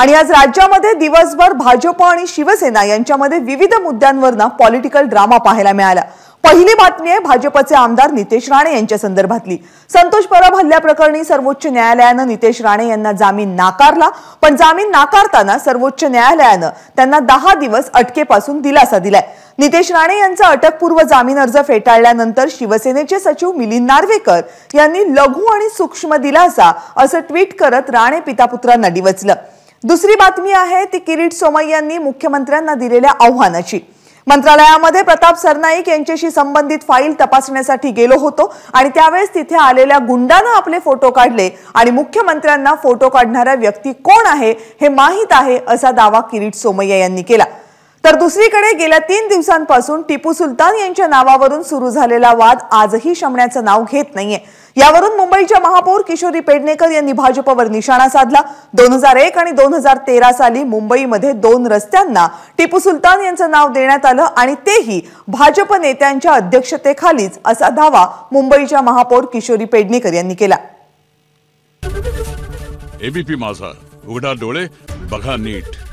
आणि आज राज्यामध्ये दिवसभर भाजप आणि शिवसेना यांच्यामध्ये विविध मुद्द्यांवर पॉलिटिकल ड्रामा पाहायला मिळाला पहिली बातमी आहे भाजपचे आमदार नितेश राणे यांच्या संदर्भातली संतोष परब हल्ल्याप्रकरणी सर्वोच्च न्यायालयानं नितेश राणे यांना जामीन नाकारला पण जामीन नाकारताना सर्वोच्च न्यायालयानं त्यांना दहा दिवस अटकेपासून दिलासा दिलाय नितेश राणे यांचा अटकपूर्व जामीन अर्ज फेटाळल्यानंतर शिवसेनेचे सचिव मिलिंद नार्वेकर यांनी लघु आणि सूक्ष्म दिलासा असं ट्विट करत राणे पितापुत्रांना डिवचलं दुसरी बातमी आहे ती किरीट सोमय्यांनी मुख्यमंत्र्यांना दिलेल्या आव्हानाची मंत्रालयामध्ये प्रताप सरनाईक यांच्याशी संबंधित फाईल तपासण्यासाठी गेलो होतो आणि त्यावेळेस तिथे आलेल्या गुंडानं आपले फोटो काढले आणि मुख्यमंत्र्यांना फोटो काढणारा व्यक्ती कोण आहे हे माहीत आहे असा दावा किरीट सोमय्या यांनी केला तर दुसरीकडे गेल्या तीन दिवसांपासून टिपू सुलतान यांच्या नावावरून सुरू झालेला वाद आजही शमण्याचं नाव घेत नाहीये यावरून मुंबईच्या महापौर किशोरी पेडणेकर यांनी भाजपवर निशाणा साधला दोन हजार एक आणि दोन हजार तेरा साली मुंबईमध्ये दोन रस्त्यांना टिपू सुलतान यांचं नाव देण्यात आलं आणि तेही भाजप नेत्यांच्या अध्यक्षतेखालीच असा दावा मुंबईच्या महापौर किशोरी पेडणेकर यांनी केला एबीपी माझा उघडा डोळे बघा नीट